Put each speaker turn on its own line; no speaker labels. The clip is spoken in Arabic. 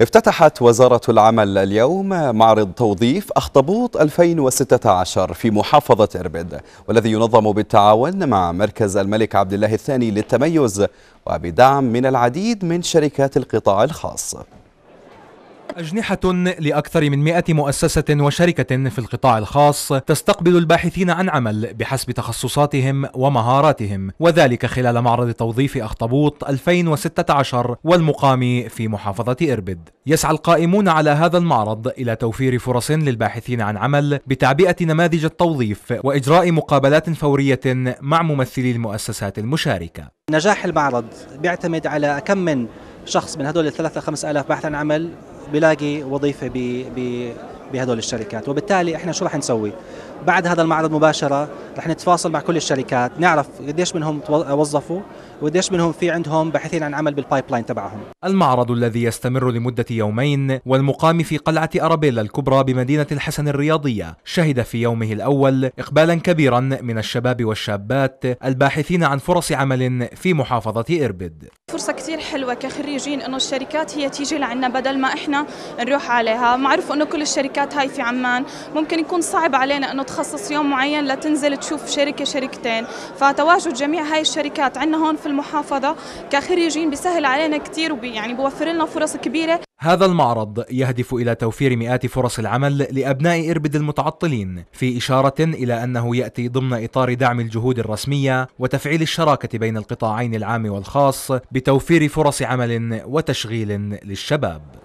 افتتحت وزارة العمل اليوم معرض توظيف أخطبوط 2016 في محافظة إربد والذي ينظم بالتعاون مع مركز الملك عبد الله الثاني للتميز وبدعم من العديد من شركات القطاع الخاص
أجنحة لأكثر من 100 مؤسسة وشركة في القطاع الخاص تستقبل الباحثين عن عمل بحسب تخصصاتهم ومهاراتهم وذلك خلال معرض توظيف أخطبوط 2016 والمقام في محافظة إربد يسعى القائمون على هذا المعرض إلى توفير فرص للباحثين عن عمل بتعبئة نماذج التوظيف وإجراء مقابلات فورية مع ممثلي المؤسسات المشاركة
نجاح المعرض بيعتمد على كم من شخص من هدول الثلاثة خمس آلاف باحث عن عمل بلاقي وظيفه ب بهدول الشركات وبالتالي احنا شو رح نسوي بعد هذا المعرض مباشره رح نتفاصل مع كل الشركات نعرف قديش منهم وظفوا وقديش منهم في عندهم باحثين عن عمل بالبايبلاين تبعهم
المعرض الذي يستمر لمدة يومين والمقام في قلعة أرابيلا الكبرى بمدينة الحسن الرياضية شهد في يومه الأول إقبالا كبيرا من الشباب والشابات الباحثين عن فرص عمل في محافظة إربد
فرصة كثير حلوة كخريجين أنه الشركات هي تيجي لعنا بدل ما إحنا نروح عليها معروف أنه كل الشركات الشركات هاي في عمان ممكن يكون صعب علينا انه تخصص يوم معين لتنزل تشوف شركه شركتين فتواجد جميع هاي الشركات عندنا هون في المحافظه كخريجين بيسهل علينا كثير ويعني بوفر لنا فرص كبيره
هذا المعرض يهدف إلى توفير مئات فرص العمل لأبناء إربد المتعطلين في إشارة إلى أنه يأتي ضمن إطار دعم الجهود الرسمية وتفعيل الشراكة بين القطاعين العام والخاص بتوفير فرص عمل وتشغيل للشباب